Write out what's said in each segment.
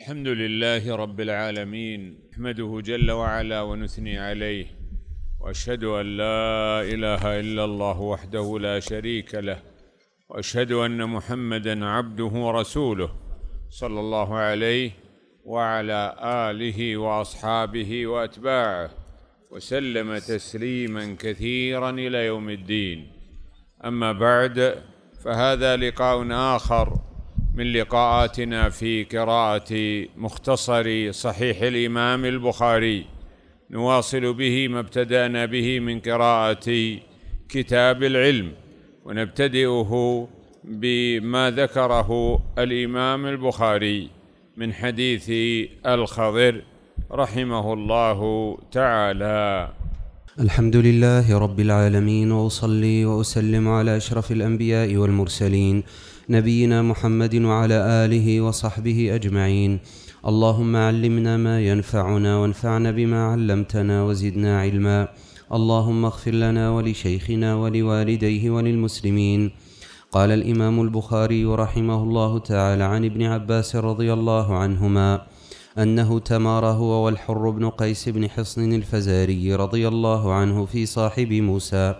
الحمد لله رب العالمين نحمده جل وعلا ونثني عليه واشهد ان لا اله الا الله وحده لا شريك له واشهد ان محمدا عبده ورسوله صلى الله عليه وعلى اله واصحابه واتباعه وسلم تسليما كثيرا الى يوم الدين اما بعد فهذا لقاء اخر من لقاءاتنا في قراءة مختصر صحيح الإمام البخاري نواصل به ما ابتدأنا به من قراءة كتاب العلم ونبتدئه بما ذكره الإمام البخاري من حديث الخضر رحمه الله تعالى الحمد لله رب العالمين وأصلي وأسلم على أشرف الأنبياء والمرسلين نبينا محمد وعلى آله وصحبه أجمعين اللهم علمنا ما ينفعنا وانفعنا بما علمتنا وزدنا علما اللهم اغفر لنا ولشيخنا ولوالديه وللمسلمين قال الإمام البخاري رحمه الله تعالى عن ابن عباس رضي الله عنهما أنه تمار هو والحر بن قيس بن حصن الفزاري رضي الله عنه في صاحب موسى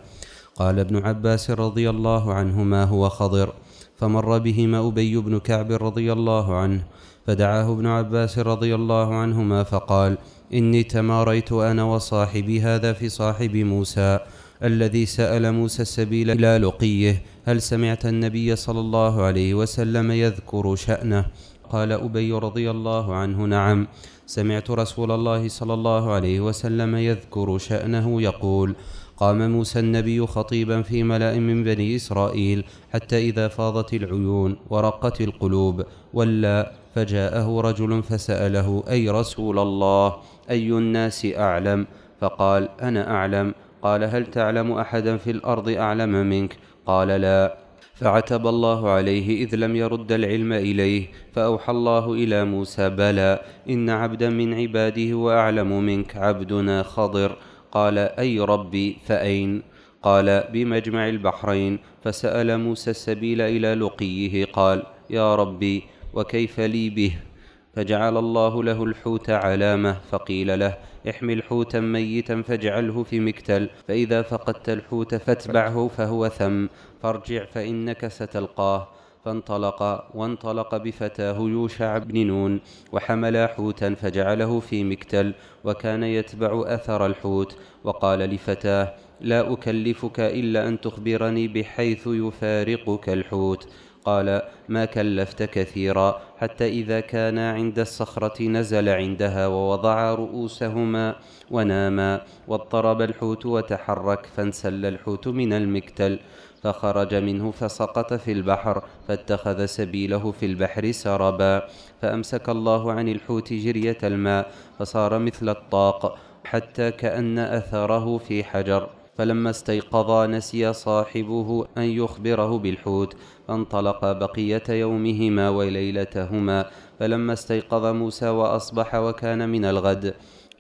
قال ابن عباس رضي الله عنهما هو خضر فمر بهما أبي بن كعب رضي الله عنه فدعاه ابن عباس رضي الله عنهما فقال إني تماريت أنا وصاحبي هذا في صاحب موسى الذي سأل موسى السبيل إلى لقيه هل سمعت النبي صلى الله عليه وسلم يذكر شأنه قال أبي رضي الله عنه نعم سمعت رسول الله صلى الله عليه وسلم يذكر شأنه يقول قام موسى النبي خطيبا في ملأ من بني إسرائيل حتى إذا فاضت العيون ورقت القلوب ولا فجاءه رجل فسأله أي رسول الله أي الناس أعلم فقال أنا أعلم قال هل تعلم أحدا في الأرض أعلم منك قال لا فعتب الله عليه إذ لم يرد العلم إليه فأوحى الله إلى موسى بلى إن عبدا من عباده وأعلم منك عبدنا خضر قال أي ربي فأين؟ قال بمجمع البحرين فسأل موسى السبيل إلى لقيه قال يا ربي وكيف لي به؟ فجعل الله له الحوت علامة فقيل له احمل حوتا ميتا فاجعله في مكتل فإذا فقدت الحوت فاتبعه فهو ثم فارجع فإنك ستلقاه فانطلق وانطلق بفتاه يوشع بن نون وحملا حوتا فجعله في مكتل وكان يتبع أثر الحوت وقال لفتاه لا أكلفك إلا أن تخبرني بحيث يفارقك الحوت قال ما كلفت كثيرا حتى إذا كانا عند الصخرة نزل عندها ووضع رؤوسهما وناما واضطرب الحوت وتحرك فانسل الحوت من المكتل فخرج منه فسقط في البحر فاتخذ سبيله في البحر سربا فأمسك الله عن الحوت جرية الماء فصار مثل الطاق حتى كأن أثره في حجر فلما استيقظا نسي صاحبه أن يخبره بالحوت فانطلقا بقية يومهما وليلتهما فلما استيقظ موسى وأصبح وكان من الغد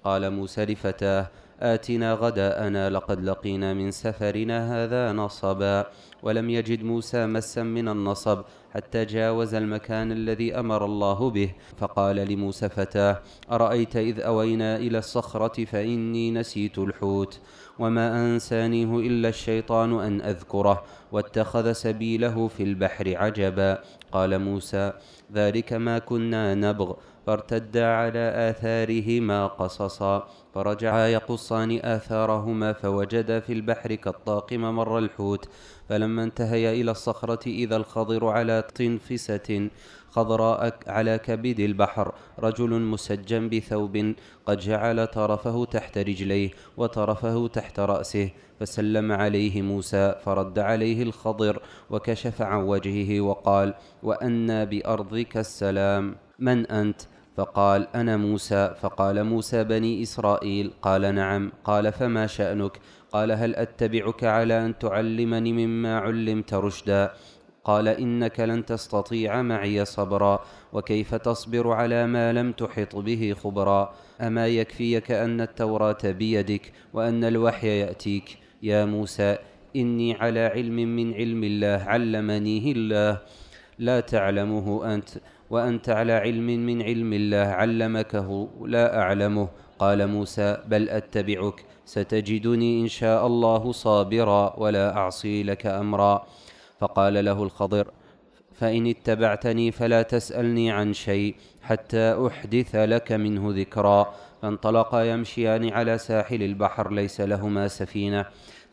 قال موسى لفتاه آتنا غداءنا لقد لقينا من سفرنا هذا نصبا ولم يجد موسى مسا من النصب حتى جاوز المكان الذي أمر الله به فقال لموسى فتاه أرأيت إذ أوينا إلى الصخرة فإني نسيت الحوت وما أنسانيه إلا الشيطان أن أذكره واتخذ سبيله في البحر عجبا قال موسى ذلك ما كنا نبغ فارتدا على آثارهما قصصا فرجعا يقصان آثارهما فوجدا في البحر كالطاقم مر الحوت فلما انتهيا إلى الصخرة إذا الخضر على طنفسة خضراء على كبد البحر رجل مسجم بثوب قد جعل طرفه تحت رجليه وطرفه تحت رأسه فسلم عليه موسى فرد عليه الخضر وكشف عن وجهه وقال وأنا بأرضك السلام من أنت؟ فقال أنا موسى فقال موسى بني إسرائيل قال نعم قال فما شأنك قال هل أتبعك على أن تعلمني مما علمت رشدا قال إنك لن تستطيع معي صبرا وكيف تصبر على ما لم تحط به خبرا أما يكفيك أن التوراة بيدك وأن الوحي يأتيك يا موسى إني على علم من علم الله علمنيه الله لا تعلمه أنت وأنت على علم من علم الله علمكه لا أعلمه قال موسى بل أتبعك ستجدني إن شاء الله صابرا ولا أعصي لك أمرا فقال له الخضر فإن اتبعتني فلا تسألني عن شيء حتى أحدث لك منه ذكرا فانطلقا يمشيان على ساحل البحر ليس لهما سفينة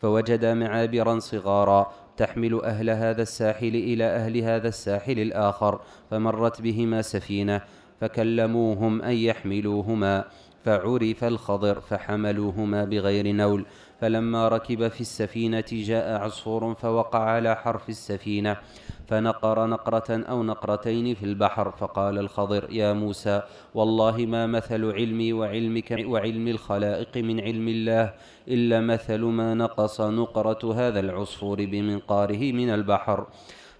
فوجدا معابرا صغارا تحمل أهل هذا الساحل إلى أهل هذا الساحل الآخر فمرت بهما سفينة فكلموهم أن يحملوهما فعرف الخضر فحملوهما بغير نول فلما ركب في السفينة جاء عصفور فوقع على حرف السفينة فنقر نقرة أو نقرتين في البحر فقال الخضر يا موسى والله ما مثل علمي وعلمك وعلم الخلائق من علم الله إلا مثل ما نقص نقرة هذا العصفور بمنقاره من البحر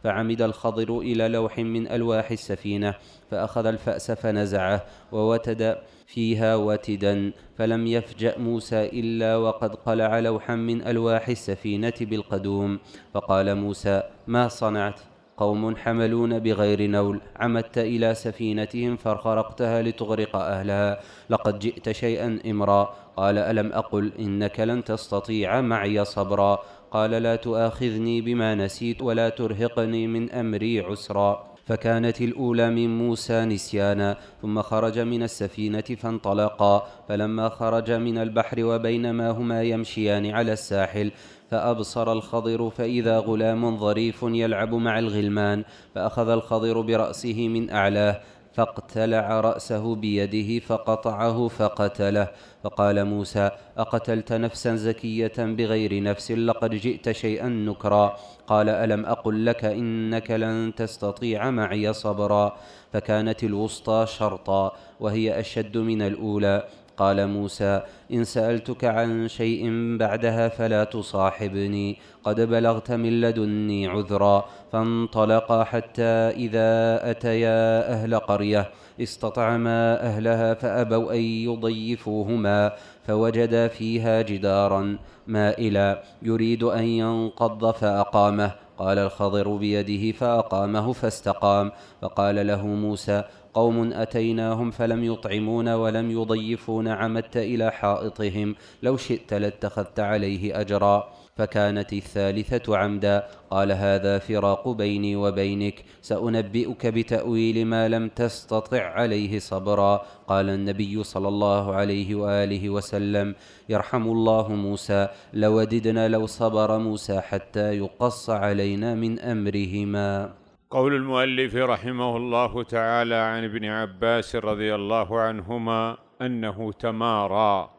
فعمد الخضر إلى لوح من ألواح السفينة فأخذ الفأس فنزعه ووتد فيها وتدا فلم يفجأ موسى إلا وقد قلع لوحا من ألواح السفينة بالقدوم فقال موسى ما صنعت قوم حملون بغير نول عمدت إلى سفينتهم فخرقتها لتغرق أهلها لقد جئت شيئا إمرا قال ألم أقل إنك لن تستطيع معي صبرا قال لا تؤاخذني بما نسيت ولا ترهقني من أمري عسرا فكانت الأولى من موسى نسيانا ثم خرج من السفينة فانطلقا فلما خرج من البحر وبينما هما يمشيان على الساحل فأبصر الخضر فإذا غلام ظريف يلعب مع الغلمان فأخذ الخضر برأسه من أعلاه فاقتلع رأسه بيده فقطعه فقتله فقال موسى أقتلت نفسا زكية بغير نفس لقد جئت شيئا نكرا قال ألم أقل لك إنك لن تستطيع معي صبرا فكانت الوسطى شرطا وهي أشد من الأولى قال موسى إن سألتك عن شيء بعدها فلا تصاحبني قد بلغت من لدني عذرا فانطلقا حتى إذا أتيا أهل قرية استطعما أهلها فأبوا أن يضيفوهما فوجدا فيها جدارا مائلا يريد أن ينقض فأقامه قال الخضر بيده فأقامه فاستقام فقال له موسى قوم أتيناهم فلم يطعمون ولم يضيفون عمدت إلى حائطهم لو شئت لاتخذت عليه أجرا فكانت الثالثة عمدا قال هذا فراق بيني وبينك سأنبئك بتأويل ما لم تستطع عليه صبرا قال النبي صلى الله عليه وآله وسلم يرحم الله موسى لوددنا لو صبر موسى حتى يقص علينا من أمرهما قول المؤلف رحمه الله تعالى عن ابن عباس رضي الله عنهما انه تمارى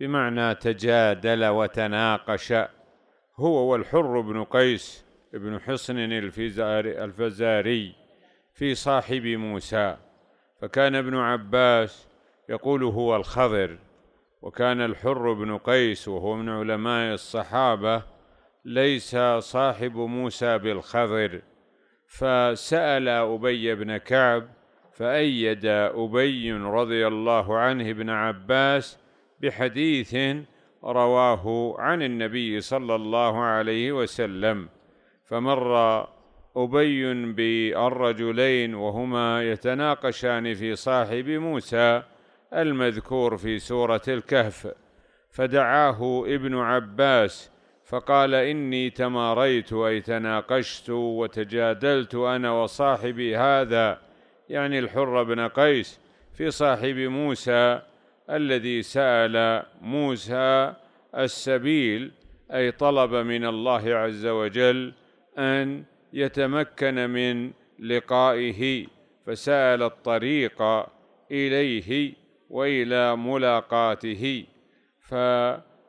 بمعنى تجادل وتناقش هو والحر بن قيس بن حصن الفزاري في صاحب موسى فكان ابن عباس يقول هو الخضر وكان الحر بن قيس وهو من علماء الصحابه ليس صاحب موسى بالخضر فسال ابي بن كعب فايد ابي رضي الله عنه ابن عباس بحديث رواه عن النبي صلى الله عليه وسلم فمر ابي بالرجلين وهما يتناقشان في صاحب موسى المذكور في سوره الكهف فدعاه ابن عباس فقال إني تماريت أي تناقشت وتجادلت أنا وصاحبي هذا يعني الحر بن قيس في صاحب موسى الذي سأل موسى السبيل أي طلب من الله عز وجل أن يتمكن من لقائه فسأل الطريق إليه وإلى ملاقاته ف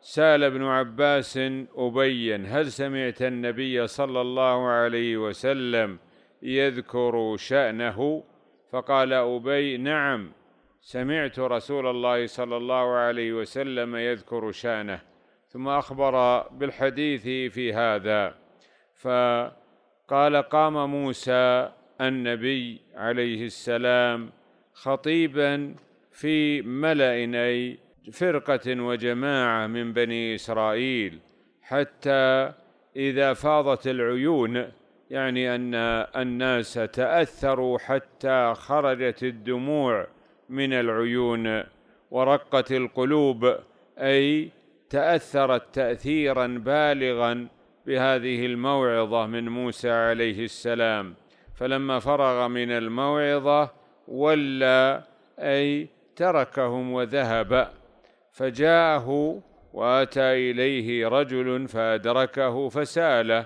سال ابن عباس أبين هل سمعت النبي صلى الله عليه وسلم يذكر شأنه فقال أبي نعم سمعت رسول الله صلى الله عليه وسلم يذكر شأنه ثم أخبر بالحديث في هذا فقال قام موسى النبي عليه السلام خطيبا في ملأ أي فرقة وجماعة من بني إسرائيل حتى إذا فاضت العيون يعني أن الناس تأثروا حتى خرجت الدموع من العيون ورقت القلوب أي تأثرت تأثيرا بالغا بهذه الموعظة من موسى عليه السلام فلما فرغ من الموعظة ولى أي تركهم وذهب فجاءه واتى اليه رجل فادركه فساله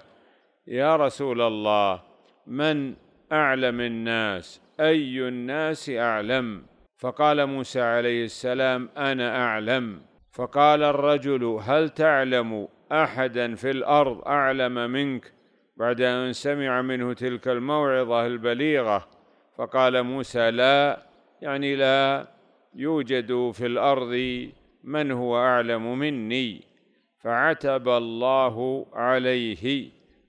يا رسول الله من اعلم الناس اي الناس اعلم فقال موسى عليه السلام انا اعلم فقال الرجل هل تعلم احدا في الارض اعلم منك بعد ان سمع منه تلك الموعظه البليغه فقال موسى لا يعني لا يوجد في الارض من هو اعلم مني فعتب الله عليه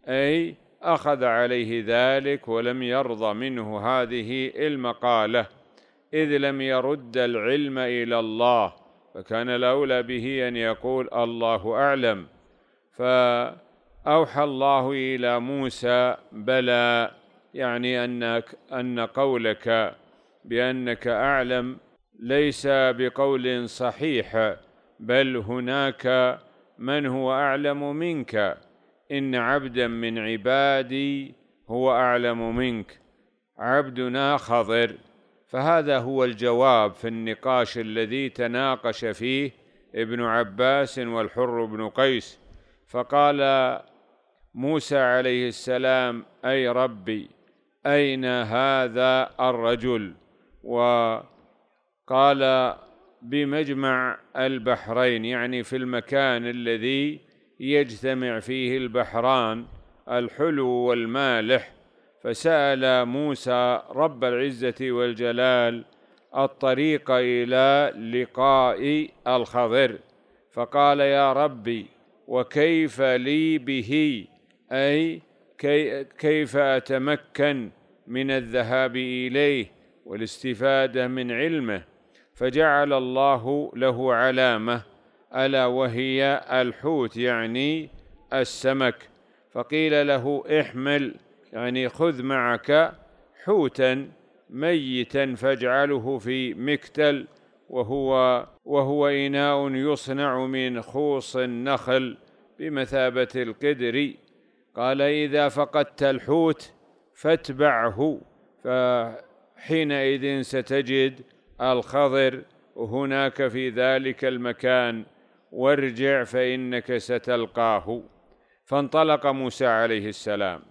اي اخذ عليه ذلك ولم يرضى منه هذه المقاله اذ لم يرد العلم الى الله فكان الاولى به ان يقول الله اعلم فاوحى الله الى موسى بلى يعني انك ان قولك بانك اعلم ليس بقول صحيح بل هناك من هو اعلم منك ان عبدا من عبادي هو اعلم منك عبدنا خضر فهذا هو الجواب في النقاش الذي تناقش فيه ابن عباس والحر بن قيس فقال موسى عليه السلام اي ربي اين هذا الرجل و قال بمجمع البحرين يعني في المكان الذي يجتمع فيه البحران الحلو والمالح فسال موسى رب العزه والجلال الطريق الى لقاء الخضر فقال يا ربي وكيف لي به اي كي كيف اتمكن من الذهاب اليه والاستفاده من علمه فجعل الله له علامه الا وهي الحوت يعني السمك فقيل له احمل يعني خذ معك حوتا ميتا فاجعله في مكتل وهو وهو إناء يصنع من خوص النخل بمثابة القدر قال إذا فقدت الحوت فاتبعه فحينئذ ستجد الخضر هناك في ذلك المكان وارجع فانك ستلقاه فانطلق موسى عليه السلام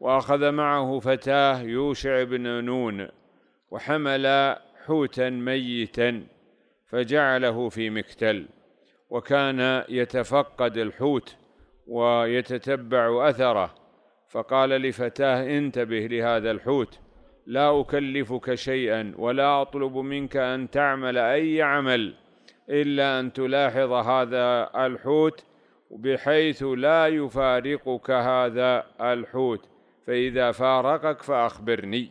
واخذ معه فتاه يوشع بن نون وحمل حوتا ميتا فجعله في مكتل وكان يتفقد الحوت ويتتبع اثره فقال لفتاه انتبه لهذا الحوت لا اكلفك شيئا ولا اطلب منك ان تعمل اي عمل الا ان تلاحظ هذا الحوت بحيث لا يفارقك هذا الحوت فاذا فارقك فاخبرني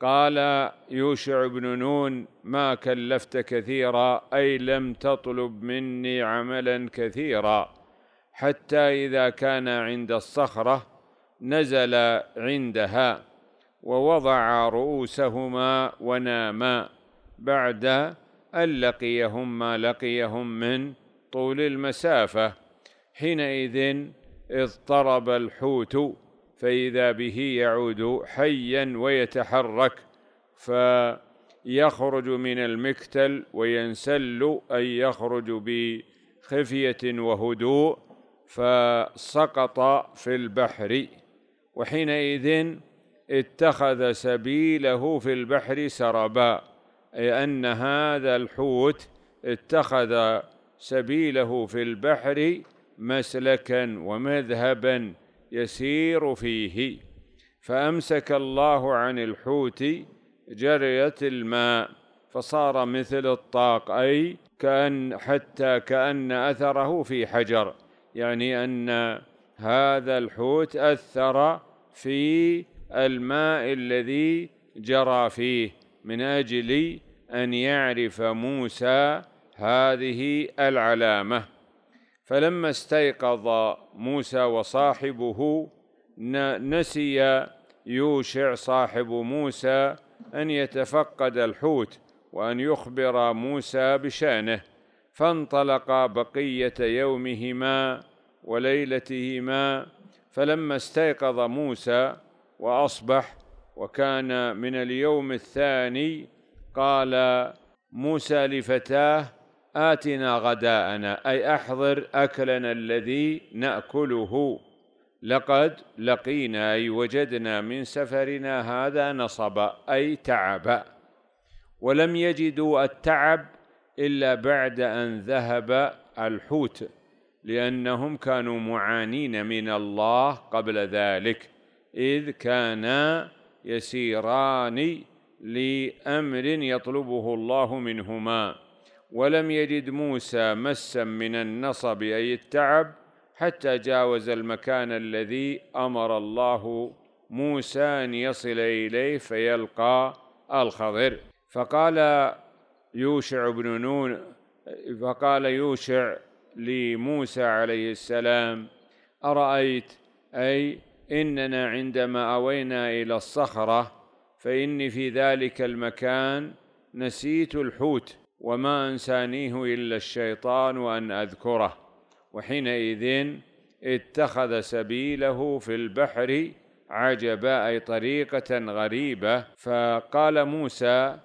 قال يوشع بن نون ما كلفت كثيرا اي لم تطلب مني عملا كثيرا حتى اذا كان عند الصخره نزل عندها ووضع رؤوسهما وناما بعد أن لقيهم ما لقيهم من طول المسافة حينئذ اضطرب الحوت فإذا به يعود حيا ويتحرك فيخرج من المكتل وينسل أي يخرج بخفية وهدوء فسقط في البحر وحينئذ اتخذ سبيله في البحر سربا أي أن هذا الحوت اتخذ سبيله في البحر مسلكا ومذهبا يسير فيه فأمسك الله عن الحوت جرية الماء فصار مثل الطاق أي كأن حتى كأن أثره في حجر يعني أن هذا الحوت أثر في الماء الذي جرى فيه من اجل ان يعرف موسى هذه العلامه فلما استيقظ موسى وصاحبه نسي يوشع صاحب موسى ان يتفقد الحوت وان يخبر موسى بشانه فانطلقا بقيه يومهما وليلتهما فلما استيقظ موسى واصبح وكان من اليوم الثاني قال موسى لفتاه آتنا غداءنا أي أحضر أكلنا الذي نأكله لقد لقينا أي وجدنا من سفرنا هذا نصبا أي تعبا ولم يجدوا التعب إلا بعد أن ذهب الحوت لأنهم كانوا معانين من الله قبل ذلك إذ كانا يسيران لأمر يطلبه الله منهما ولم يجد موسى مسا من النصب أي التعب حتى جاوز المكان الذي أمر الله موسى أن يصل إليه فيلقى الخضر فقال يوشع بن نون فقال يوشع لموسى عليه السلام أرأيت أي اننا عندما اوينا الى الصخره فاني في ذلك المكان نسيت الحوت وما انسانيه الا الشيطان وان اذكره وحينئذ اتخذ سبيله في البحر عجبا اي طريقه غريبه فقال موسى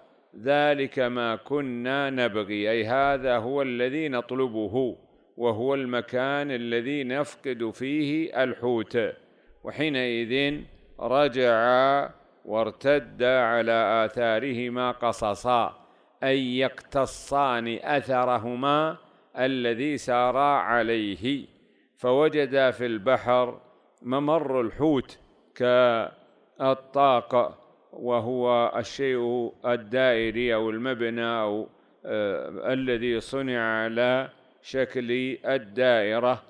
ذلك ما كنا نبغي اي هذا هو الذي نطلبه وهو المكان الذي نفقد فيه الحوت وحينئذ رجعا وارتد على آثارهما قصصا أي يقتصان أثرهما الذي سارا عليه فوجدا في البحر ممر الحوت كالطاق وهو الشيء الدائري أو المبنى أو آه الذي صنع على شكل الدائرة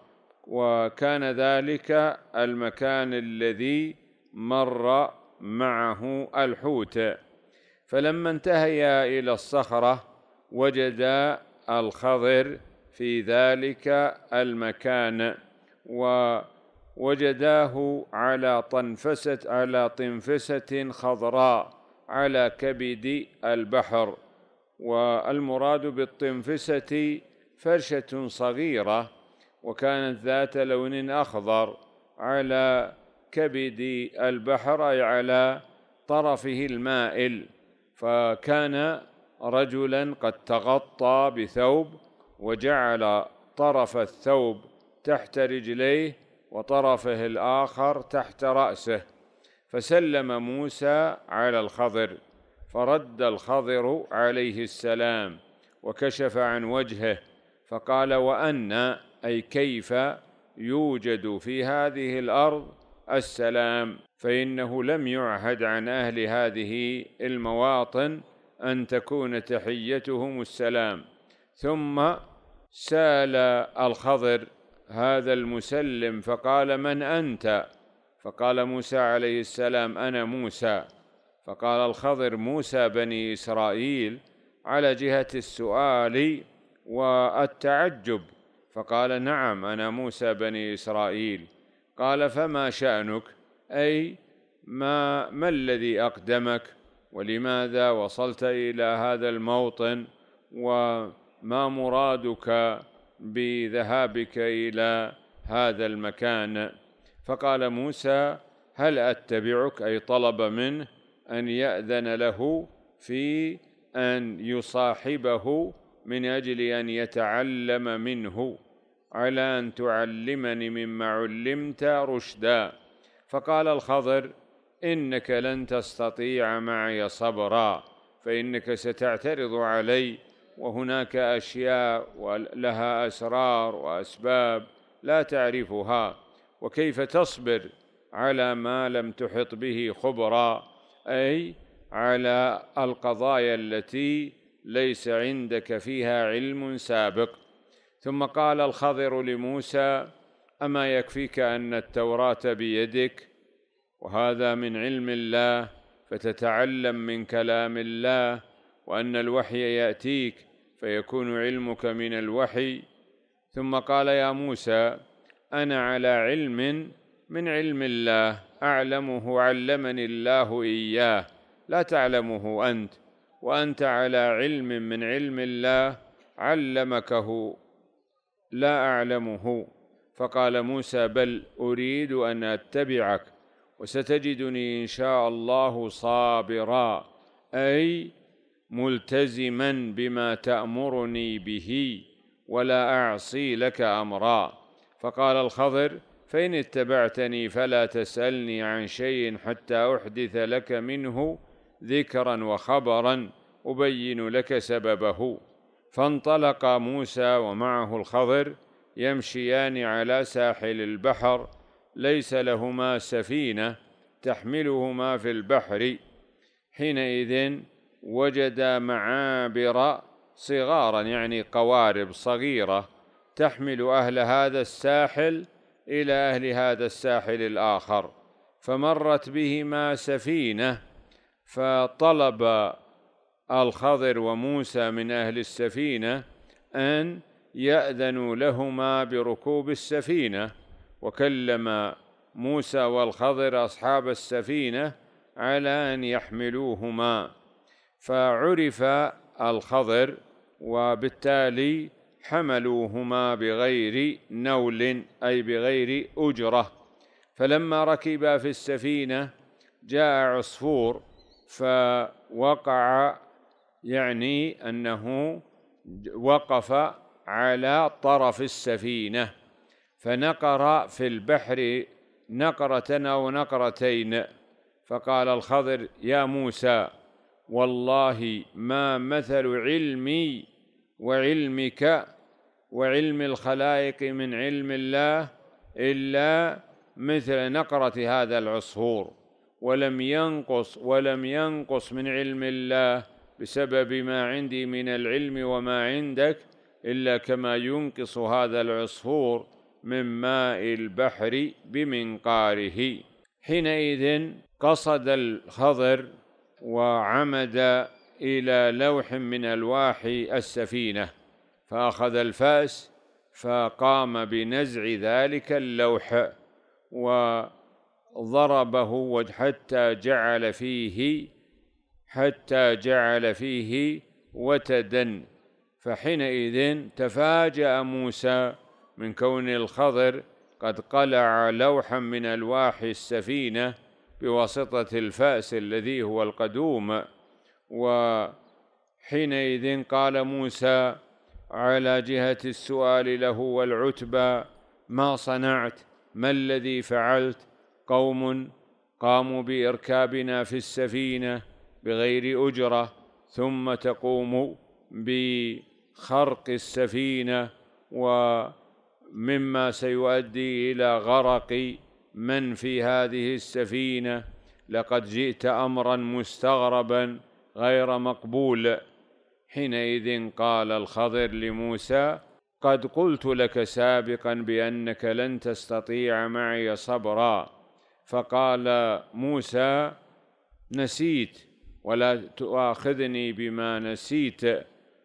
وكان ذلك المكان الذي مر معه الحوت فلما انتهيا الى الصخره وجدا الخضر في ذلك المكان ووجداه على طنفسة على طنفسة خضراء على كبد البحر والمراد بالطنفسة فرشة صغيرة وكانت ذات لون أخضر على كبد البحر أي على طرفه المائل فكان رجلا قد تغطى بثوب وجعل طرف الثوب تحت رجليه وطرفه الآخر تحت رأسه فسلم موسى على الخضر فرد الخضر عليه السلام وكشف عن وجهه فقال وأنّ اي كيف يوجد في هذه الارض السلام فانه لم يعهد عن اهل هذه المواطن ان تكون تحيتهم السلام ثم سال الخضر هذا المسلم فقال من انت فقال موسى عليه السلام انا موسى فقال الخضر موسى بني اسرائيل على جهه السؤال والتعجب فقال نعم انا موسى بني اسرائيل قال فما شانك اي ما ما الذي اقدمك ولماذا وصلت الى هذا الموطن وما مرادك بذهابك الى هذا المكان فقال موسى هل اتبعك اي طلب منه ان ياذن له في ان يصاحبه من اجل ان يتعلم منه على ان تعلمني مما علمت رشدا فقال الخضر انك لن تستطيع معي صبرا فانك ستعترض علي وهناك اشياء لها اسرار واسباب لا تعرفها وكيف تصبر على ما لم تحط به خبرا اي على القضايا التي ليس عندك فيها علم سابق ثم قال الخضر لموسى اما يكفيك ان التوراه بيدك وهذا من علم الله فتتعلم من كلام الله وان الوحي ياتيك فيكون علمك من الوحي ثم قال يا موسى انا على علم من علم الله اعلمه علمني الله اياه لا تعلمه انت وأنت على علم من علم الله علمكه لا أعلمه فقال موسى بل أريد أن أتبعك وستجدني إن شاء الله صابرا أي ملتزما بما تأمرني به ولا أعصي لك أمرا فقال الخضر فإن اتبعتني فلا تسألني عن شيء حتى أحدث لك منه ذكرا وخبرا أبين لك سببه فانطلق موسى ومعه الخضر يمشيان على ساحل البحر ليس لهما سفينة تحملهما في البحر حينئذ وجدا معابر صغارا يعني قوارب صغيرة تحمل أهل هذا الساحل إلى أهل هذا الساحل الآخر فمرت بهما سفينه فطلب الخضر وموسى من أهل السفينة أن يأذنوا لهما بركوب السفينة وكلم موسى والخضر أصحاب السفينة على أن يحملوهما فعرف الخضر وبالتالي حملوهما بغير نول أي بغير أجرة فلما ركبا في السفينة جاء عصفور فوقع يعني أنه وقف على طرف السفينة فنقر في البحر نقرة أو نقرتين فقال الخضر يا موسى والله ما مثل علمي وعلمك وعلم الخلائق من علم الله إلا مثل نقرة هذا العصفور ولم ينقص ولم ينقص من علم الله بسبب ما عندي من العلم وما عندك إلا كما ينقص هذا العصفور من ماء البحر بمنقاره حينئذ قصد الخضر وعمد إلى لوح من ألواح السفينة فأخذ الفاس فقام بنزع ذلك اللوح و ضربه حتى جعل فيه حتى جعل فيه وتدا فحينئذ تفاجأ موسى من كون الخضر قد قلع لوحا من ألواح السفينة بواسطة الفأس الذي هو القدوم وحينئذ قال موسى على جهة السؤال له والعتبى ما صنعت ما الذي فعلت قوم قاموا باركابنا في السفينه بغير اجره ثم تقوم بخرق السفينه ومما سيؤدي الى غرق من في هذه السفينه لقد جئت امرا مستغربا غير مقبول حينئذ قال الخضر لموسى قد قلت لك سابقا بانك لن تستطيع معي صبرا فقال موسى نسيت ولا تؤاخذني بما نسيت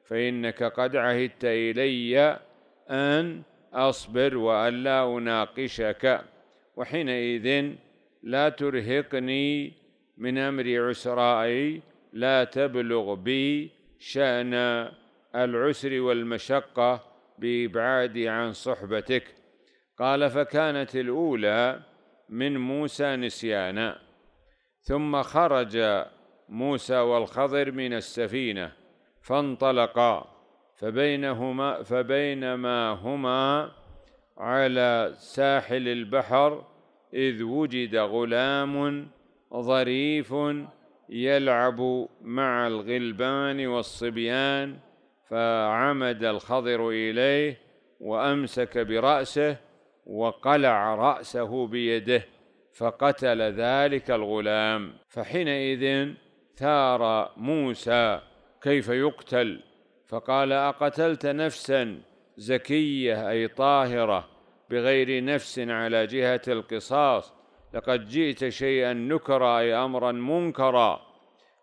فإنك قد عهدت إلي أن أصبر وألا أناقشك وحينئذ لا ترهقني من أمر عسرائي لا تبلغ بي شأن العسر والمشقة بإبعادي عن صحبتك قال فكانت الأولى من موسى نسيانا ثم خرج موسى والخضر من السفينه فانطلقا فبينهما فبينما هما على ساحل البحر اذ وجد غلام ظريف يلعب مع الغلبان والصبيان فعمد الخضر اليه وامسك براسه وقلع رأسه بيده فقتل ذلك الغلام فحينئذ ثار موسى كيف يقتل فقال أقتلت نفسا زكية أي طاهرة بغير نفس على جهة القصاص لقد جئت شيئا نكرا أي أمرا منكرا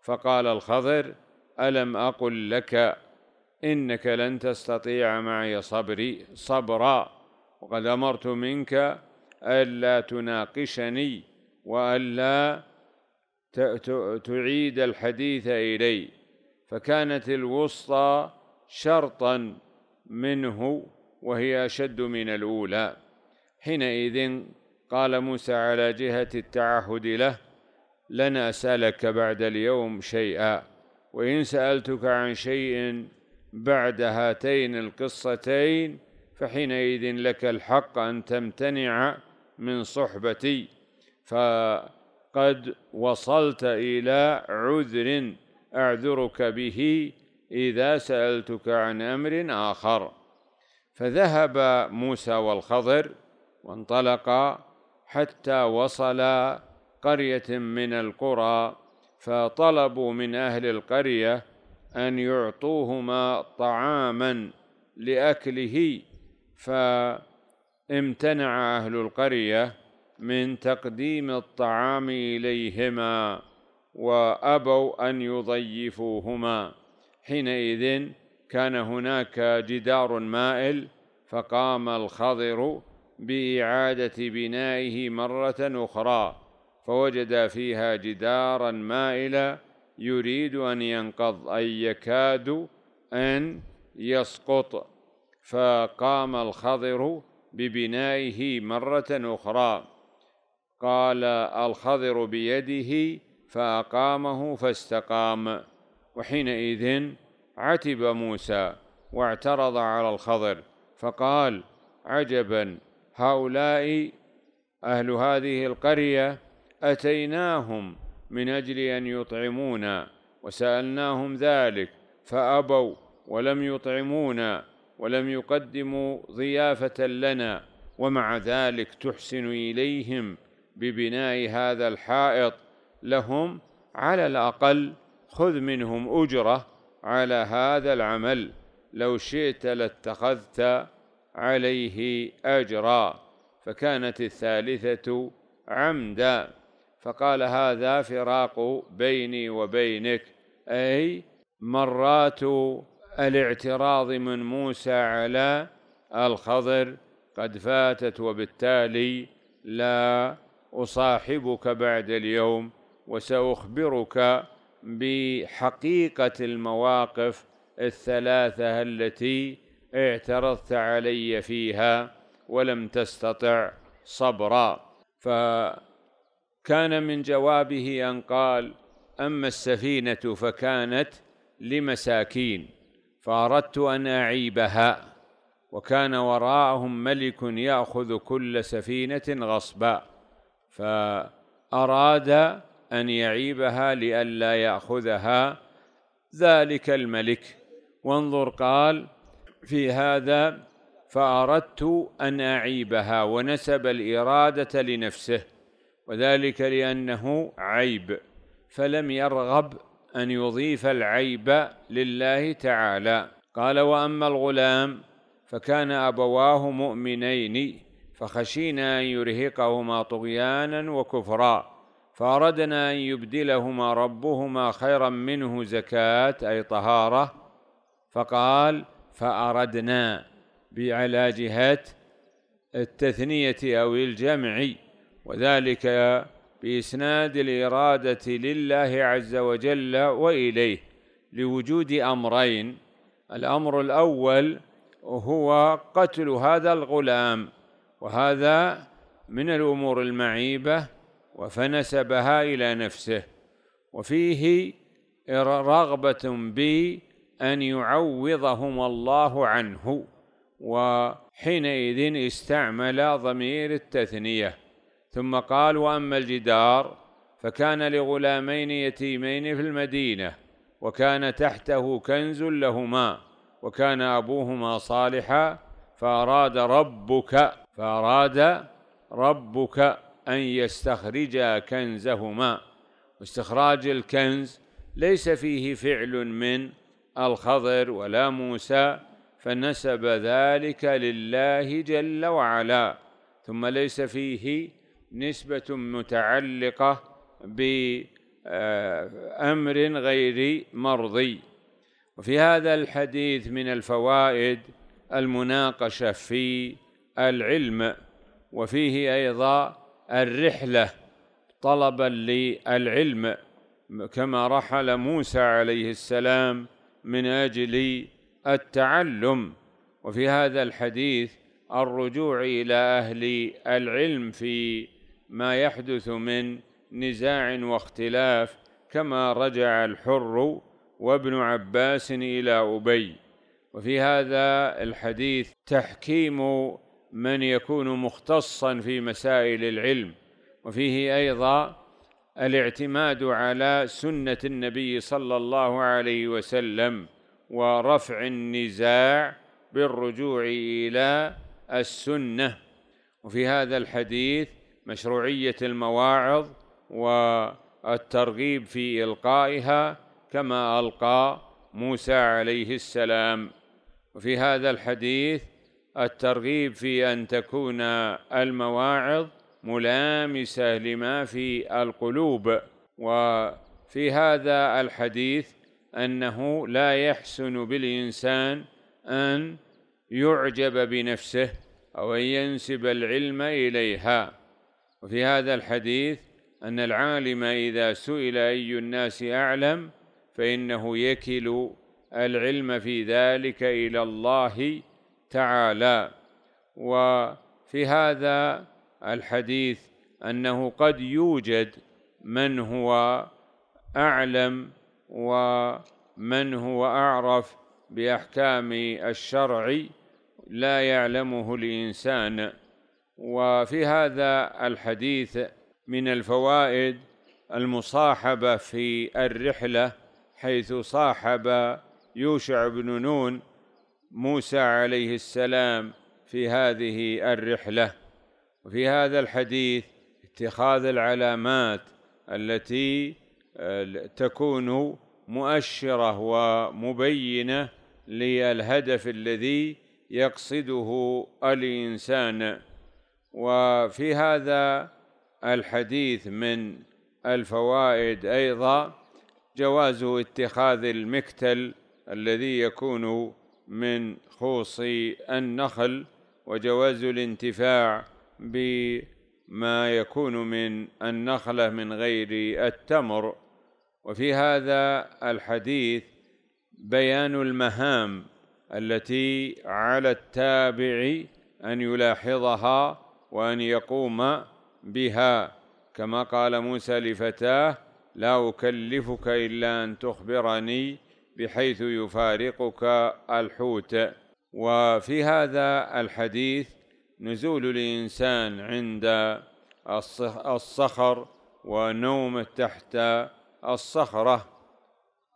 فقال الخضر ألم أقل لك إنك لن تستطيع معي صبري صبرا وقد امرت منك الا تناقشني والا تعيد الحديث الي فكانت الوسطى شرطا منه وهي اشد من الاولى حينئذ قال موسى على جهه التعهد له لن اسالك بعد اليوم شيئا وان سالتك عن شيء بعد هاتين القصتين فحينئذ لك الحق ان تمتنع من صحبتي فقد وصلت الى عذر اعذرك به اذا سالتك عن امر اخر فذهب موسى والخضر وانطلقا حتى وصلا قريه من القرى فطلبوا من اهل القريه ان يعطوهما طعاما لاكله فامتنع أهل القرية من تقديم الطعام إليهما وأبوا أن يضيفوهما حينئذ كان هناك جدار مائل فقام الخضر بإعادة بنائه مرة أخرى فوجد فيها جدارا مائلا يريد أن ينقض أي يكاد أن يسقط فقام الخضر ببنائه مرة أخرى قال الخضر بيده فأقامه فاستقام وحينئذ عتب موسى واعترض على الخضر فقال عجبا هؤلاء أهل هذه القرية أتيناهم من أجل أن يطعمونا وسألناهم ذلك فأبوا ولم يطعمونا ولم يقدموا ضيافه لنا ومع ذلك تحسن اليهم ببناء هذا الحائط لهم على الاقل خذ منهم اجره على هذا العمل لو شئت لاتخذت عليه اجرا فكانت الثالثه عمدا فقال هذا فراق بيني وبينك اي مرات الاعتراض من موسى على الخضر قد فاتت وبالتالي لا اصاحبك بعد اليوم وساخبرك بحقيقه المواقف الثلاثه التي اعترضت علي فيها ولم تستطع صبرا فكان من جوابه ان قال اما السفينه فكانت لمساكين فأردت أن أعيبها وكان وراءهم ملك يأخذ كل سفينة غصبا فأراد أن يعيبها لئلا يأخذها ذلك الملك وانظر قال في هذا فأردت أن أعيبها ونسب الإرادة لنفسه وذلك لأنه عيب فلم يرغب أن يضيف العيب لله تعالى قال وأما الغلام فكان أبواه مؤمنين فخشينا أن يرهقهما طغيانا وكفرا فأردنا أن يبدلهما ربهما خيرا منه زكاة أي طهارة فقال فأردنا على جهة التثنية أو الجمع وذلك بإسناد الإرادة لله عز وجل وإليه لوجود أمرين الأمر الأول هو قتل هذا الغلام وهذا من الأمور المعيبة وفنسبها إلى نفسه وفيه رغبة بأن يعوضهم الله عنه وحينئذ استعمل ضمير التثنيه ثم قال واما الجدار فكان لغلامين يتيمين في المدينه وكان تحته كنز لهما وكان ابوهما صالحا فاراد ربك فاراد ربك ان يستخرجا كنزهما واستخراج الكنز ليس فيه فعل من الخضر ولا موسى فنسب ذلك لله جل وعلا ثم ليس فيه نسبة متعلقة بأمر غير مرضي وفي هذا الحديث من الفوائد المناقشة في العلم وفيه أيضا الرحلة طلبا للعلم كما رحل موسى عليه السلام من أجل التعلم وفي هذا الحديث الرجوع إلى أهل العلم في ما يحدث من نزاع واختلاف كما رجع الحر وابن عباس الى ابي وفي هذا الحديث تحكيم من يكون مختصا في مسائل العلم وفيه ايضا الاعتماد على سنه النبي صلى الله عليه وسلم ورفع النزاع بالرجوع الى السنه وفي هذا الحديث مشروعية المواعظ والترغيب في إلقائها كما ألقى موسى عليه السلام وفي هذا الحديث الترغيب في أن تكون المواعظ ملامسة لما في القلوب وفي هذا الحديث أنه لا يحسن بالإنسان أن يعجب بنفسه أو أن ينسب العلم إليها وفي هذا الحديث أن العالم إذا سئل أي الناس أعلم فإنه يكل العلم في ذلك إلى الله تعالى وفي هذا الحديث أنه قد يوجد من هو أعلم ومن هو أعرف بأحكام الشرع لا يعلمه الإنسان وفي هذا الحديث من الفوائد المصاحبه في الرحله حيث صاحب يوشع بن نون موسى عليه السلام في هذه الرحله وفي هذا الحديث اتخاذ العلامات التي آه، تكون مؤشره ومبينه للهدف الذي يقصده الانسان وفي هذا الحديث من الفوائد ايضا جواز اتخاذ المكتل الذي يكون من خوص النخل وجواز الانتفاع بما يكون من النخله من غير التمر وفي هذا الحديث بيان المهام التي على التابع ان يلاحظها وأن يقوم بها كما قال موسى لفتاه لا أكلفك إلا أن تخبرني بحيث يفارقك الحوت وفي هذا الحديث نزول الإنسان عند الصخر ونوم تحت الصخرة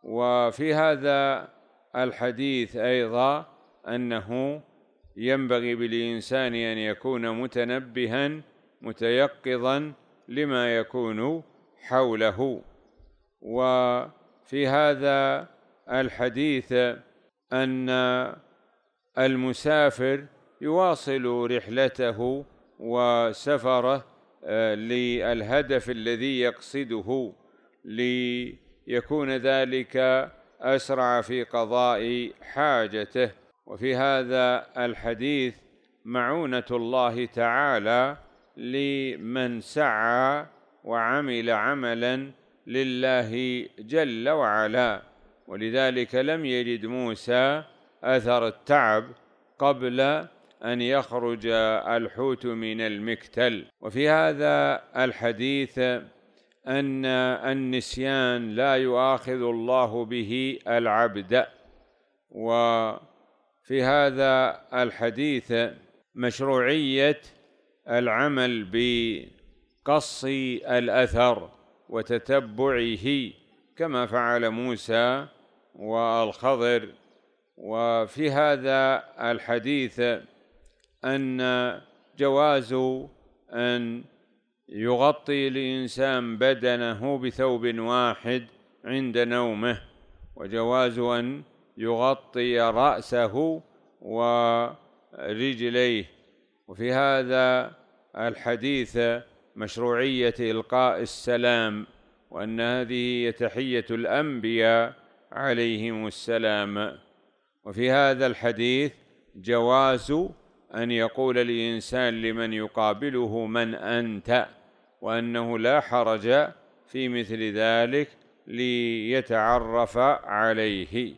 وفي هذا الحديث أيضا أنه ينبغي بالإنسان أن يكون متنبها متيقظا لما يكون حوله وفي هذا الحديث أن المسافر يواصل رحلته وسفره آه، للهدف الذي يقصده ليكون ذلك أسرع في قضاء حاجته وفي هذا الحديث معونة الله تعالى لمن سعى وعمل عملا لله جل وعلا ولذلك لم يجد موسى أثر التعب قبل أن يخرج الحوت من المكتل وفي هذا الحديث أن النسيان لا يؤاخذ الله به العبد و في هذا الحديث مشروعيه العمل بقص الاثر وتتبعه كما فعل موسى والخضر وفي هذا الحديث ان جواز ان يغطي الانسان بدنه بثوب واحد عند نومه وجواز ان يغطي رأسه ورجليه وفي هذا الحديث مشروعية إلقاء السلام وأن هذه هي تحية الأنبياء عليهم السلام وفي هذا الحديث جواز أن يقول الإنسان لمن يقابله من أنت وأنه لا حرج في مثل ذلك ليتعرف عليه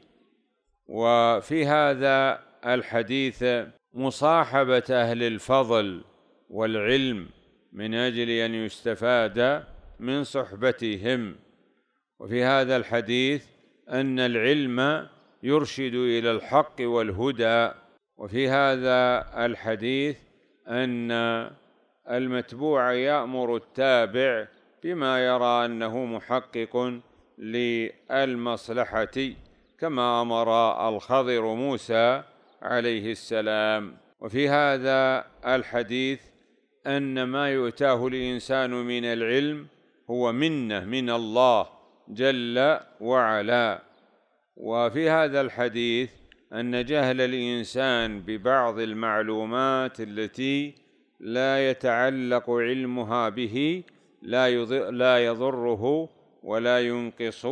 وفي هذا الحديث مصاحبة أهل الفضل والعلم من أجل أن يستفاد من صحبتهم وفي هذا الحديث أن العلم يرشد إلى الحق والهدى وفي هذا الحديث أن المتبوع يأمر التابع بما يرى أنه محقق للمصلحة كما امر الخضر موسى عليه السلام وفي هذا الحديث ان ما يؤتاه الانسان من العلم هو منه من الله جل وعلا وفي هذا الحديث ان جهل الانسان ببعض المعلومات التي لا يتعلق علمها به لا يضره ولا ينقص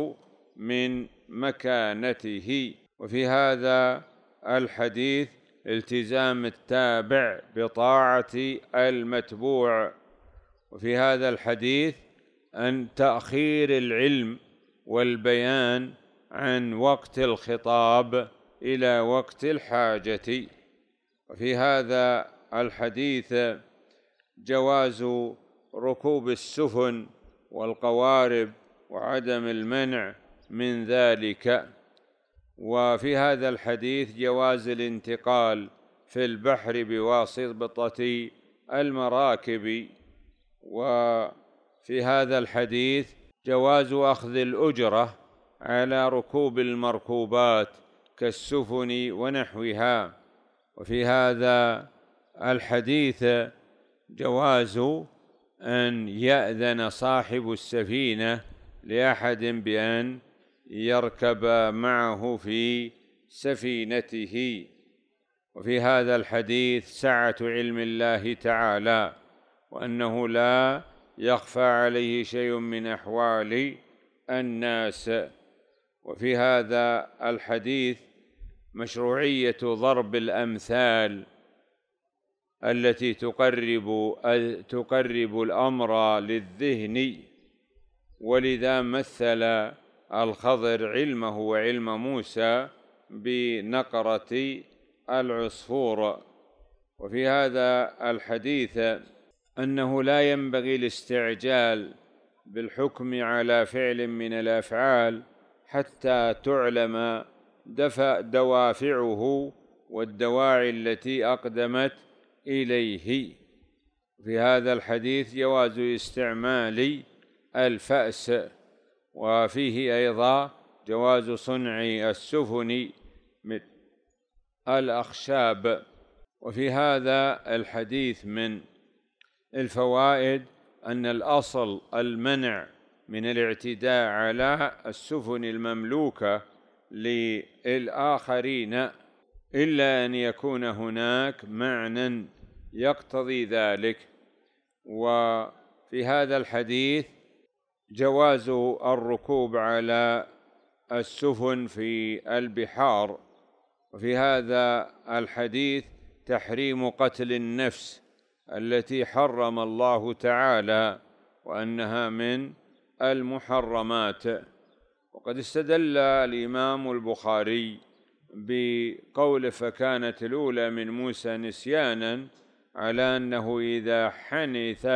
من مكانته وفي هذا الحديث التزام التابع بطاعة المتبوع وفي هذا الحديث أن تأخير العلم والبيان عن وقت الخطاب إلى وقت الحاجة وفي هذا الحديث جواز ركوب السفن والقوارب وعدم المنع من ذلك وفي هذا الحديث جواز الانتقال في البحر بواسطة المراكب وفي هذا الحديث جواز أخذ الأجرة على ركوب المركوبات كالسفن ونحوها وفي هذا الحديث جواز أن يأذن صاحب السفينة لأحد بأن يركب معه في سفينته وفي هذا الحديث سعة علم الله تعالى وأنه لا يخفى عليه شيء من أحوال الناس وفي هذا الحديث مشروعية ضرب الأمثال التي تقرب تقرب الأمر للذهن ولذا مثل الخضر علمه وعلم موسى بنقرة العصفور وفي هذا الحديث أنه لا ينبغي الاستعجال بالحكم على فعل من الأفعال حتى تعلم دفع دوافعه والدواعي التي أقدمت إليه في هذا الحديث جواز استعمال الفأس وفيه أيضا جواز صنع السفن من الأخشاب وفي هذا الحديث من الفوائد أن الأصل المنع من الاعتداء على السفن المملوكة للآخرين إلا أن يكون هناك معنى يقتضي ذلك وفي هذا الحديث جواز الركوب على السفن في البحار وفي هذا الحديث تحريم قتل النفس التي حرم الله تعالى وانها من المحرمات وقد استدل الامام البخاري بقول فكانت الاولى من موسى نسيانا على انه اذا حنث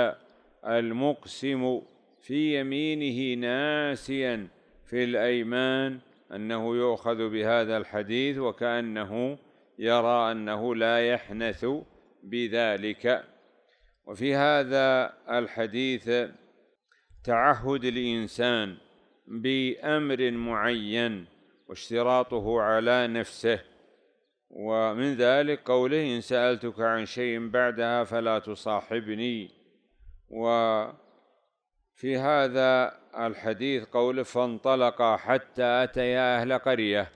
المقسم في يمينه ناسيا في الايمان انه يؤخذ بهذا الحديث وكانه يرى انه لا يحنث بذلك وفي هذا الحديث تعهد الانسان بامر معين واشتراطه على نفسه ومن ذلك قوله ان سالتك عن شيء بعدها فلا تصاحبني و في هذا الحديث قوله فانطلق حتى أتيا أهل قرية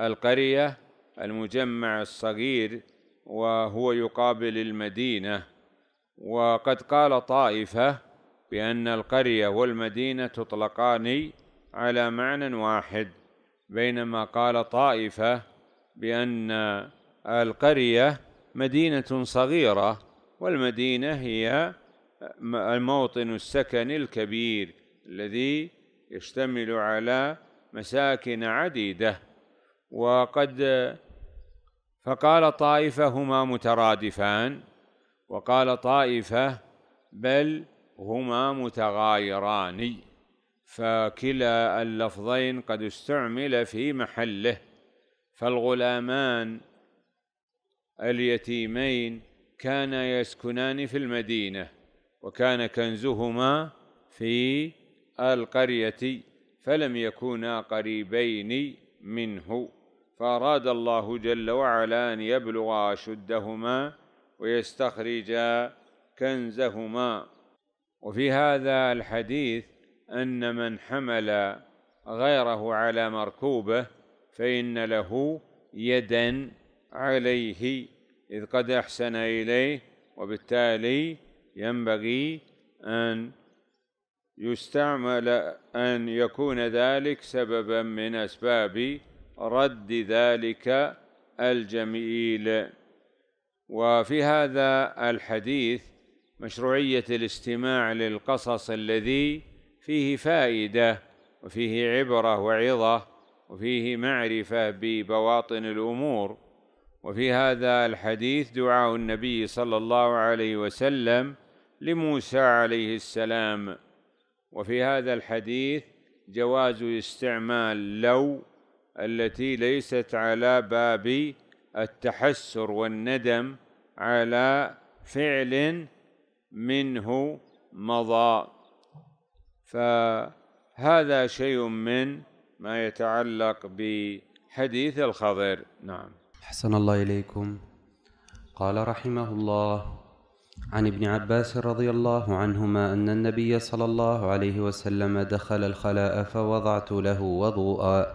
القرية المجمع الصغير وهو يقابل المدينة وقد قال طائفة بأن القرية والمدينة تطلقان على معنى واحد بينما قال طائفة بأن القرية مدينة صغيرة والمدينة هي الموطن السكني الكبير الذي يشتمل على مساكن عديدة وقد فقال طائفة هما مترادفان وقال طائفة بل هما متغايران فكلا اللفظين قد استعمل في محله فالغلامان اليتيمين كانا يسكنان في المدينة وكان كنزهما في القرية فلم يكونا قريبين منه فأراد الله جل وعلا أن يبلغ أشدهما ويستخرج كنزهما وفي هذا الحديث أن من حمل غيره على مركوبة فإن له يدا عليه إذ قد أحسن إليه وبالتالي ينبغي أن يستعمل أن يكون ذلك سببا من أسباب رد ذلك الجميل وفي هذا الحديث مشروعية الاستماع للقصص الذي فيه فائدة وفيه عبرة وعظة وفيه معرفة ببواطن الأمور وفي هذا الحديث دعاء النبي صلى الله عليه وسلم لموسى عليه السلام وفي هذا الحديث جواز استعمال لو التي ليست على باب التحسر والندم على فعل منه مضى فهذا شيء من ما يتعلق بحديث الخضر نعم احسن الله اليكم قال رحمه الله عن ابن عباس رضي الله عنهما أن النبي صلى الله عليه وسلم دخل الخلاء فوضعت له وضوءا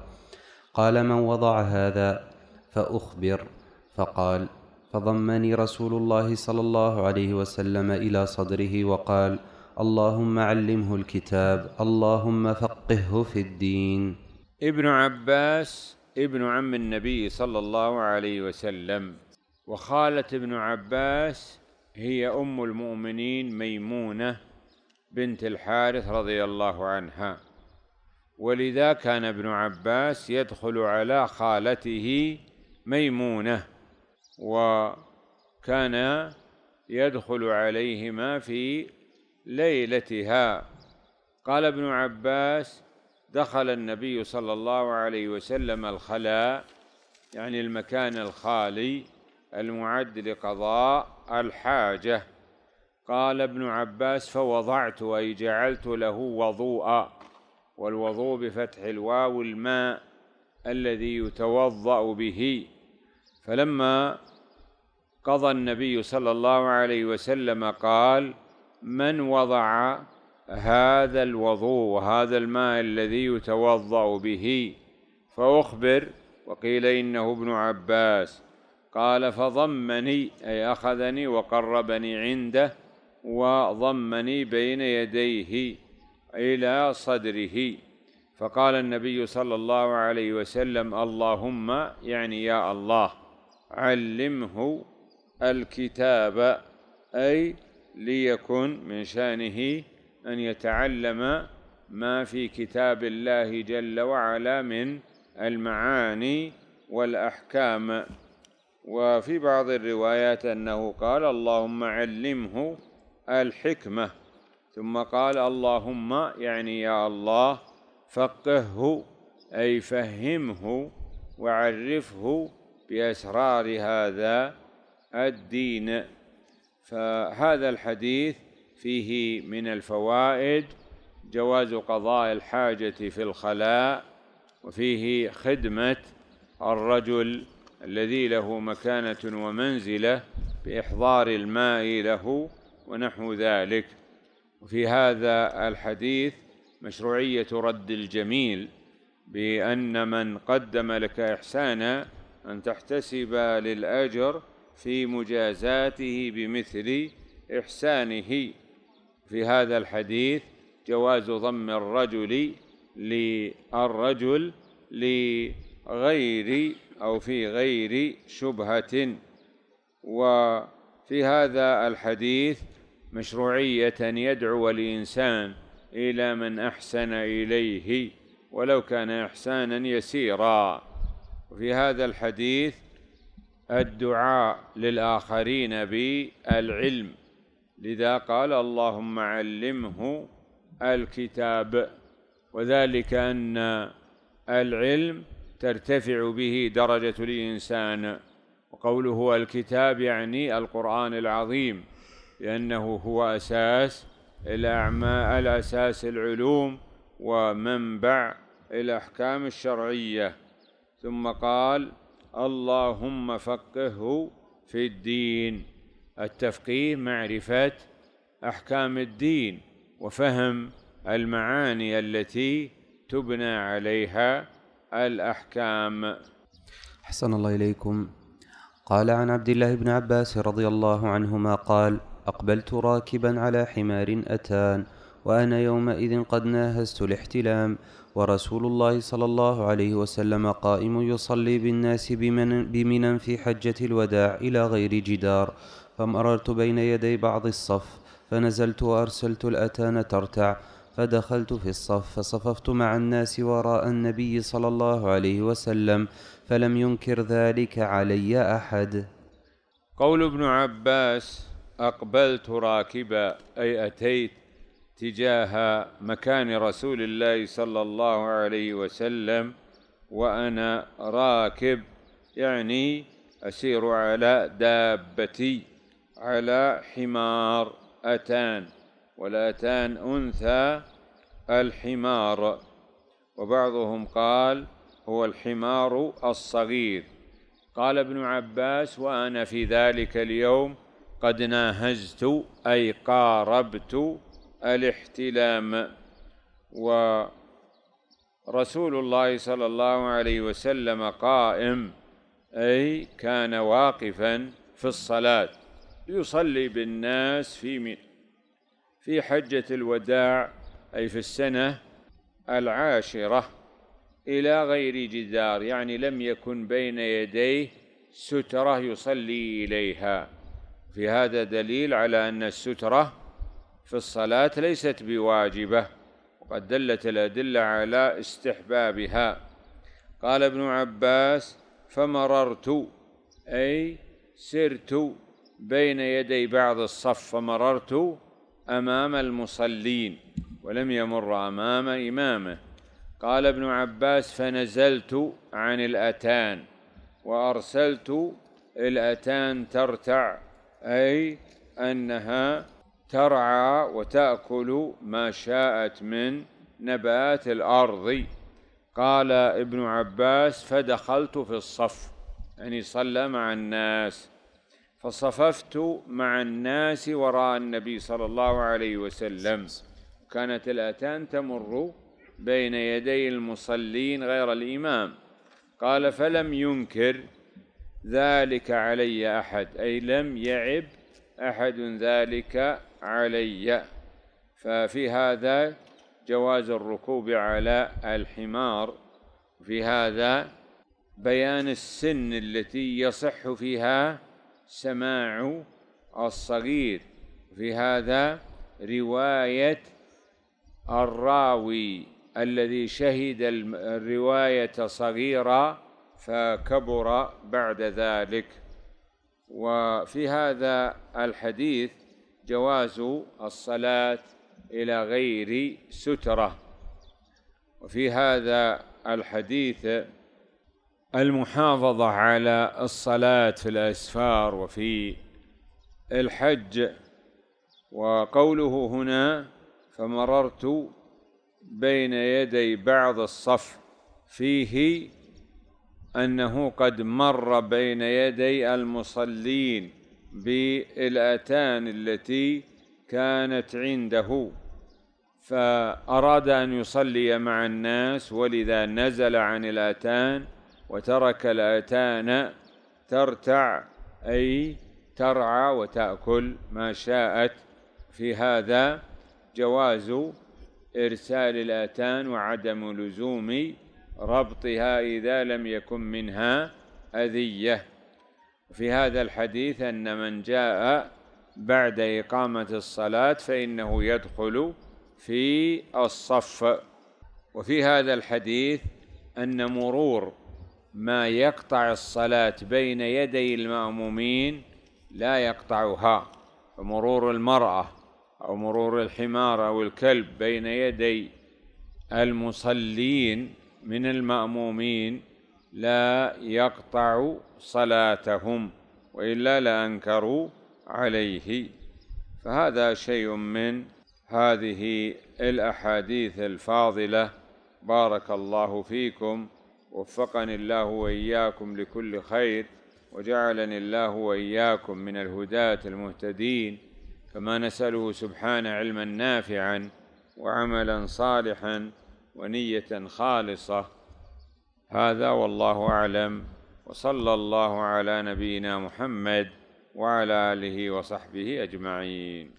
قال من وضع هذا فأخبر فقال فضمني رسول الله صلى الله عليه وسلم إلى صدره وقال اللهم علمه الكتاب اللهم فقهه في الدين ابن عباس ابن عم النبي صلى الله عليه وسلم وخالة ابن عباس هي أم المؤمنين ميمونة بنت الحارث رضي الله عنها ولذا كان ابن عباس يدخل على خالته ميمونة وكان يدخل عليهما في ليلتها قال ابن عباس دخل النبي صلى الله عليه وسلم الخلاء يعني المكان الخالي المعد لقضاء الحاجة قال ابن عباس فوضعت أي جعلت له وضوءا والوضوء بفتح الواو الماء الذي يتوضأ به فلما قضى النبي صلى الله عليه وسلم قال من وضع هذا الوضوء وهذا الماء الذي يتوضأ به فأخبر وقيل إنه ابن عباس قال فضمني أي أخذني وقربني عنده وضمني بين يديه إلى صدره فقال النبي صلى الله عليه وسلم اللهم يعني يا الله علمه الكتاب أي ليكن من شأنه أن يتعلم ما في كتاب الله جل وعلا من المعاني والأحكام وفي بعض الروايات أنه قال اللهم علمه الحكمة ثم قال اللهم يعني يا الله فقهه أي فهمه وعرفه بأسرار هذا الدين فهذا الحديث فيه من الفوائد جواز قضاء الحاجة في الخلاء وفيه خدمة الرجل الذي له مكانة ومنزلة بإحضار الماء له ونحو ذلك وفي هذا الحديث مشروعية رد الجميل بأن من قدم لك إحسانا أن تحتسب للأجر في مجازاته بمثل إحسانه في هذا الحديث جواز ضم الرجل للرجل لغير أو في غير شبهة وفي هذا الحديث مشروعية أن يدعو الإنسان إلى من أحسن إليه ولو كان إحسانا يسيرا وفي هذا الحديث الدعاء للآخرين بالعلم لذا قال اللهم علمه الكتاب وذلك أن العلم ترتفع به درجة الإنسان وقوله الكتاب يعني القرآن العظيم لأنه هو أساس الأعمال الأساس العلوم ومنبع الأحكام الشرعية ثم قال اللهم فقهه في الدين التفقيه معرفة أحكام الدين وفهم المعاني التي تبنى عليها الأحكام أحسن الله إليكم قال عن عبد الله بن عباس رضي الله عنهما قال أقبلت راكبا على حمار أتان وأنا يومئذ قد ناهزت الاحتلام ورسول الله صلى الله عليه وسلم قائم يصلي بالناس بمن بمنا في حجة الوداع إلى غير جدار فمررت بين يدي بعض الصف فنزلت وأرسلت الأتان ترتع فدخلت في الصف فصففت مع الناس وراء النبي صلى الله عليه وسلم فلم ينكر ذلك علي أحد قول ابن عباس أقبلت راكبا أي أتيت تجاه مكان رسول الله صلى الله عليه وسلم وأنا راكب يعني أسير على دابتي على حمار أتان ولاتان أنثى الحمار وبعضهم قال هو الحمار الصغير قال ابن عباس وأنا في ذلك اليوم قد ناهزت أي قاربت الاحتلام ورسول الله صلى الله عليه وسلم قائم أي كان واقفا في الصلاة يصلي بالناس في في حجة الوداع أي في السنة العاشرة إلى غير جدار يعني لم يكن بين يديه سترة يصلي إليها في هذا دليل على أن السترة في الصلاة ليست بواجبة وقد دلت الأدلة على استحبابها قال ابن عباس فمررت أي سرت بين يدي بعض الصف فمررت امام المصلين ولم يمر امام امامه قال ابن عباس فنزلت عن الاتان وارسلت الاتان ترتع اي انها ترعى وتاكل ما شاءت من نبات الارض قال ابن عباس فدخلت في الصف يعني صلى مع الناس فصففت مع الناس وراء النبي صلى الله عليه وسلم كانت الأتان تمر بين يدي المصلين غير الإمام قال فلم ينكر ذلك علي أحد أي لم يعب أحد ذلك علي ففي هذا جواز الركوب على الحمار في هذا بيان السن التي يصح فيها سماع الصغير في هذا رواية الراوي الذي شهد الرواية صغيرا فكبر بعد ذلك وفي هذا الحديث جواز الصلاة إلى غير سترة وفي هذا الحديث المحافظة على الصلاة في الأسفار وفي الحج وقوله هنا فمررت بين يدي بعض الصف فيه أنه قد مر بين يدي المصلين بالأتان التي كانت عنده فأراد أن يصلي مع الناس ولذا نزل عن الأتان وترك الأتان ترتع أي ترعى وتأكل ما شاءت في هذا جواز إرسال الآتان وعدم لزوم ربطها إذا لم يكن منها أذية في هذا الحديث أن من جاء بعد إقامة الصلاة فإنه يدخل في الصف وفي هذا الحديث أن مرور ما يقطع الصلاة بين يدي المأمومين لا يقطعها مرور المرأة أو مرور الحمار أو الكلب بين يدي المصلين من المأمومين لا يقطع صلاتهم وإلا لأنكروا عليه فهذا شيء من هذه الأحاديث الفاضلة بارك الله فيكم وفقني الله واياكم لكل خير وجعلني الله واياكم من الهداة المهتدين كما نساله سبحانه علما نافعا وعملا صالحا ونية خالصة هذا والله اعلم وصلى الله على نبينا محمد وعلى اله وصحبه اجمعين